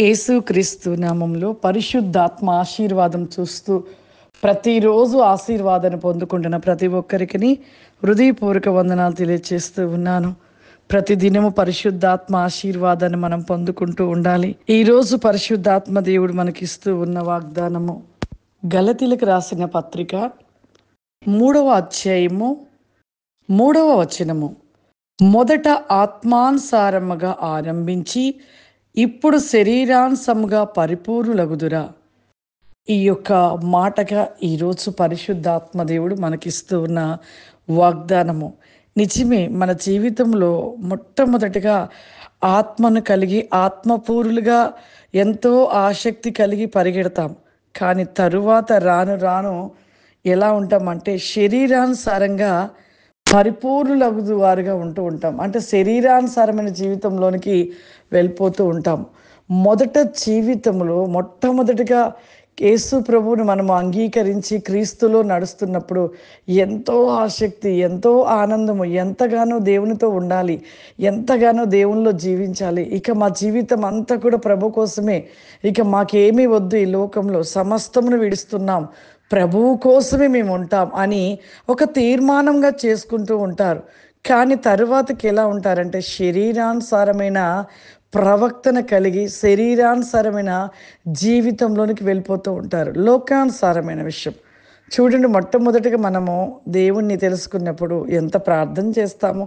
యేసుక్రీస్తు నామంలో పరిశుద్ధాత్మ ఆశీర్వాదం చూస్తూ ప్రతిరోజు ఆశీర్వాదాన్ని పొందుకుంటున్న ప్రతి ఒక్కరికి హృదయపూర్వక వందనాలు తెలియజేస్తూ ఉన్నాను ప్రతి దినము పరిశుద్ధాత్మ ఆశీర్వాదాన్ని మనం పొందుకుంటూ ఉండాలి ఈరోజు పరిశుద్ధాత్మ దేవుడు మనకిస్తూ ఉన్న వాగ్దానము గలతీలకు రాసిన పత్రిక మూడవ అధ్యాయము మూడవ వచనము మొదట ఆత్మానుసారముగా ఆరంభించి ఇప్పుడు శరీరాంశముగా పరిపూర్ణులగుదురా ఈ యొక్క మాటగా ఈరోజు పరిశుద్ధాత్మదేవుడు దేవుడు మనకిస్తూ ఉన్న వాగ్దానము నిజమే మన జీవితంలో మొట్టమొదటిగా ఆత్మను కలిగి ఆత్మపూరులుగా ఎంతో ఆసక్తి కలిగి పరిగెడతాం కానీ తరువాత రాను రాను ఎలా ఉంటామంటే శరీరానుసారంగా పరిపూర్ణులగుదు వారుగా ఉంటూ ఉంటాం అంటే శరీరానుసారమైన జీవితంలోనికి వెళ్ళిపోతూ ఉంటాం మొదట జీవితంలో మొట్టమొదటిగా కేసు ప్రభువుని మనం అంగీకరించి క్రీస్తులో నడుస్తున్నప్పుడు ఎంతో ఆసక్తి ఎంతో ఆనందము ఎంతగానో దేవునితో ఉండాలి ఎంతగానో దేవునిలో జీవించాలి ఇక మా జీవితం అంతా కూడా ప్రభు కోసమే ఇక మాకేమీ వద్దు ఈ లోకంలో సమస్తమును విడుస్తున్నాం ప్రభువు కోసమే మేము ఉంటాం అని ఒక తీర్మానంగా చేసుకుంటూ ఉంటారు కానీ తరువాతకి ఎలా ఉంటారంటే శరీరానుసారమైన ప్రవక్తన కలిగి శరీరానుసారమైన జీవితంలోనికి వెళ్ళిపోతూ ఉంటారు లోకానుసారమైన విషయం చూడండి మొట్టమొదటిగా మనము దేవుణ్ణి తెలుసుకున్నప్పుడు ఎంత ప్రార్థన చేస్తామో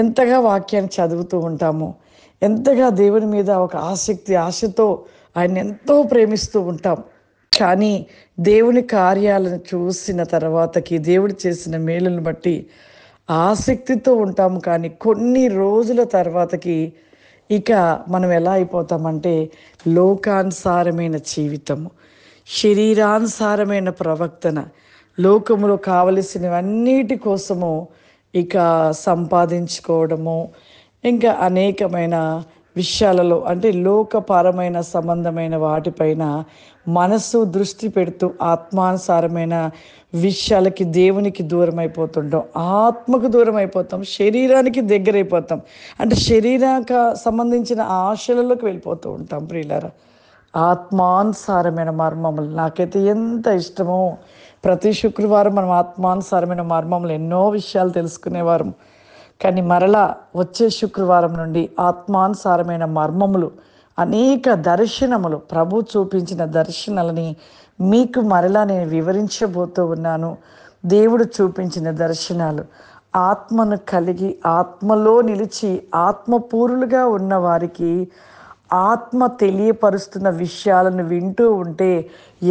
ఎంతగా వాక్యాన్ని చదువుతూ ఉంటాము ఎంతగా దేవుని మీద ఒక ఆసక్తి ఆశతో ఆయన ఎంతో ప్రేమిస్తూ ఉంటాం కానీ దేవుని కార్యాలను చూసిన తర్వాతకి దేవుడు చేసిన మేలును బట్టి ఆసక్తితో ఉంటాము కానీ కొన్ని రోజుల తర్వాతకి ఇక మనం ఎలా అయిపోతామంటే లోకానుసారమైన జీవితము శరీరానుసారమైన ప్రవర్తన లోకములో కావలసినవన్నిటి కోసము ఇక సంపాదించుకోవడము ఇంకా అనేకమైన విషయాలలో అంటే లోకపారమైన సంబంధమైన వాటిపైన మనస్సు దృష్టి పెడుతూ ఆత్మానుసారమైన విషయాలకి దేవునికి దూరం అయిపోతుంటాం ఆత్మకు దూరం అయిపోతాం శరీరానికి దగ్గరైపోతాం అంటే శరీరానికి సంబంధించిన ఆశలలోకి వెళ్ళిపోతూ ఉంటాం ప్రియులారా ఆత్మానుసారమైన మర్మములు నాకైతే ఎంత ఇష్టమో ప్రతి శుక్రవారం మనం ఆత్మానుసారమైన మర్మములు ఎన్నో విషయాలు తెలుసుకునేవారు కానీ మరలా వచ్చే శుక్రవారం నుండి ఆత్మానుసారమైన మర్మములు అనేక దర్శనములు ప్రభు చూపించిన దర్శనాలని మీకు మరలా నేను వివరించబోతూ ఉన్నాను దేవుడు చూపించిన దర్శనాలు ఆత్మను కలిగి ఆత్మలో నిలిచి ఆత్మపూరులుగా ఉన్న వారికి ఆత్మ తెలియపరుస్తున్న విషయాలను వింటూ ఉంటే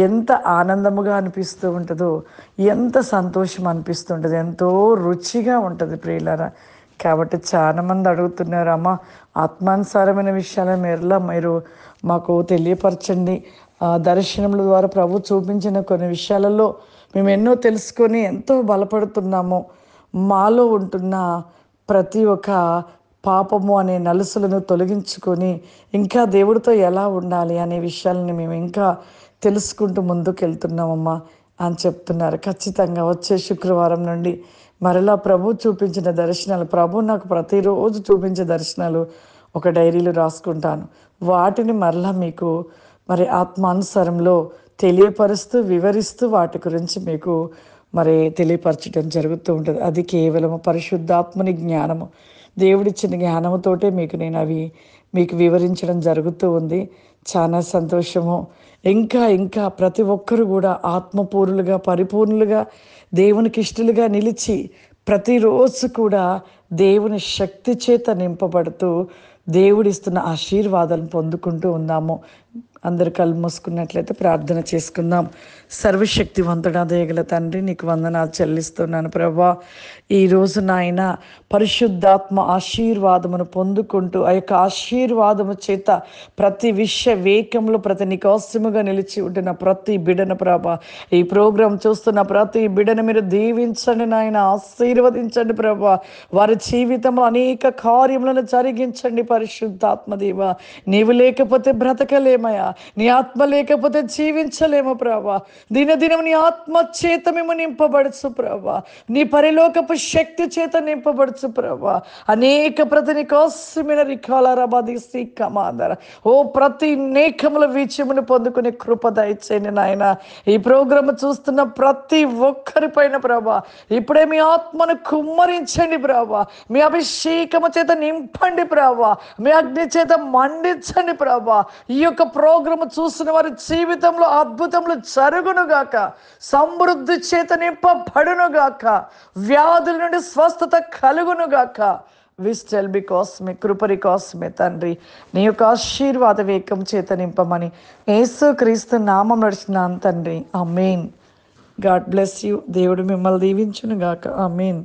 ఎంత ఆనందముగా అనిపిస్తూ ఉంటుందో ఎంత సంతోషం అనిపిస్తుంటుంది ఎంతో రుచిగా ఉంటుంది ప్రియులారా కాబట్టి చాలామంది అడుగుతున్నారు అమ్మ ఆత్మానుసారమైన విషయాల మేరలో మీరు మాకు తెలియపరచండి దర్శనముల ద్వారా ప్రభు చూపించిన కొన్ని విషయాలలో మేము ఎన్నో తెలుసుకొని ఎంతో బలపడుతున్నాము మాలో ఉంటున్న ప్రతి ఒక్క పాపము అనే నలుసులను తొలగించుకొని ఇంకా దేవుడితో ఎలా ఉండాలి అనే విషయాలని మేము ఇంకా తెలుసుకుంటూ ముందుకు వెళ్తున్నామమ్మా అని చెప్తున్నారు ఖచ్చితంగా వచ్చే శుక్రవారం నుండి మరలా ప్రభు చూపించిన దర్శనాలు ప్రభు నాకు ప్రతిరోజు చూపించే దర్శనాలు ఒక డైరీలో రాసుకుంటాను వాటిని మరలా మీకు మరి ఆత్మానుసరంలో తెలియపరుస్తూ వివరిస్తూ వాటి గురించి మీకు మరి తెలియపరచడం జరుగుతూ ఉంటుంది అది కేవలము పరిశుద్ధాత్మని జ్ఞానము దేవుడిచ్చిన జ్ఞానముతోటే మీకు నేను అవి మీకు వివరించడం జరుగుతూ ఉంది చాలా సంతోషము ఇంకా ఇంకా ప్రతి ఒక్కరు కూడా ఆత్మపూరులుగా పరిపూర్ణులుగా దేవునికి ఇష్టలుగా నిలిచి ప్రతిరోజు కూడా దేవుని శక్తి చేత నింపబడుతూ దేవుడిస్తున్న ఆశీర్వాదాలను పొందుకుంటూ ఉన్నాము అందరు కళ్ళు మూసుకున్నట్లయితే ప్రార్థన చేసుకుందాం సర్వశక్తి వంతుడా దేగల తండ్రి నీకు వందనాలు చెల్లిస్తున్నాను ప్రభా ఈరోజు నాయన పరిశుద్ధాత్మ ఆశీర్వాదమును పొందుకుంటూ ఆ యొక్క ఆశీర్వాదము చేత ప్రతి విష వేకంలో ప్రతి నికోసముగా నిలిచి ఉంటున్న ప్రతి బిడన ప్రభా ఈ ప్రోగ్రాం చూస్తున్న ప్రతి బిడను మీరు దీవించండి నాయన ఆశీర్వదించండి ప్రభా వారి జీవితంలో అనేక కార్యములను జరిగించండి పరిశుద్ధాత్మ దేవ నీవు లేకపోతే బ్రతకలేమయా నీ ఆత్మ లేకపోతే జీవించలేము ప్రభా దినం నీ ఆత్మ చేత మేము నింపబడచ్చు ప్రభా నీ పరిలోకపు శక్తి చేత నింపబడచ్చు ప్రభా అనేక ప్రతి నీ కోసమైన రికాల రబాధిసి కమాదర ఓ ప్రతి నేకముల విజయమును పొందుకునే కృప దయచేయండి నాయన ఈ ప్రోగ్రామ్ చూస్తున్న ప్రతి పైన ప్రభా ఇప్పుడే మీ ఆత్మను కుమ్మరించండి ప్రభా మీ అభిషేకము చేత నింపండి ప్రభా మీ అగ్ని చేత మండించండి ప్రభా ఈ యొక్క ప్రో ప్రోగ్రాం చూసిన వారి జీవితంలో అద్భుతములు గాక సమృద్ధి చేత గాక వ్యాధుల నుండి స్వస్థత గాక విస్టెల్ బి కోసమే కృపరి కోసమే తండ్రి నీ యొక్క ఆశీర్వాద వేగం చేత నింపమని యేసు క్రీస్తు నామం నడిచినాను తండ్రి ఆ మెయిన్ గాడ్ బ్లెస్ యూ దేవుడు మిమ్మల్ని గాక ఆ మెయిన్